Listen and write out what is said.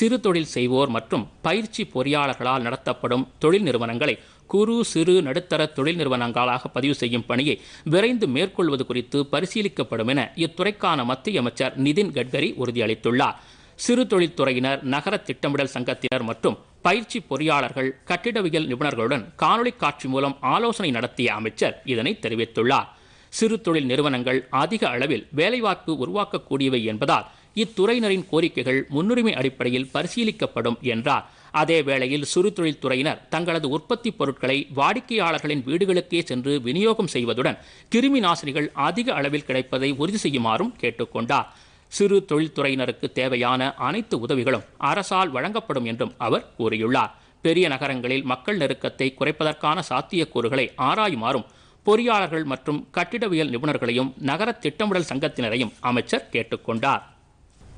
சிறு தொழில் செய்வோர் மற்றும் பயிற்சி பொறியாளர்களால் நடத்தப்படும் தொழில் நிறுவனங்களை குறு சிறு நடுத்தர தொழில் நிறுவனங்களாக பதிவு செய்யும் பணியை விரைந்து மேற்கொள்வது குறித்து பரிசீலிக்கப்படும் என இத்துறைக்கான மத்திய அமைச்சர் நிதின் கட்கரி உறுதியளித்துள்ளார் சிறு தொழில்துறையினர் நகர திட்டமிடல் சங்கத்தினர் மற்றும் பயிற்சி பொறியாளர்கள் கட்டிடவியல் நிபுணர்களுடன் காணொலி காட்சி மூலம் ஆலோசனை நடத்திய அமைச்சர் இதனை தெரிவித்துள்ளார் சிறு தொழில் நிறுவனங்கள் அதிக அளவில் வேலைவாய்ப்பு உருவாக்கக்கூடியவை என்பதால் இத்துறையினரின் கோரிக்கைகள் முன்னுரிமை அடிப்படையில் பரிசீலிக்கப்படும் என்றார் அதே வேளையில் சிறுதொழில் துறையினர் தங்களது உற்பத்தி பொருட்களை வாடிக்கையாளர்களின் வீடுகளுக்கே சென்று விநியோகம் செய்வதுடன் கிருமி நாசினிகள் அதிக அளவில் கிடைப்பதை உறுதி செய்யுமாறும் கேட்டுக்கொண்டார் சிறு தொழில்துறையினருக்கு தேவையான அனைத்து உதவிகளும் அரசால் வழங்கப்படும் என்றும் அவர் கூறியுள்ளார் பெரிய நகரங்களில் மக்கள் நெருக்கத்தை குறைப்பதற்கான சாத்தியக்கூறுகளை ஆராயுமாறும் பொறியாளர்கள் மற்றும் கட்டிடவியல் நிபுணர்களையும் நகர திட்டமிடல் சங்கத்தினரையும் அமைச்சர் கேட்டுக்கொண்டார்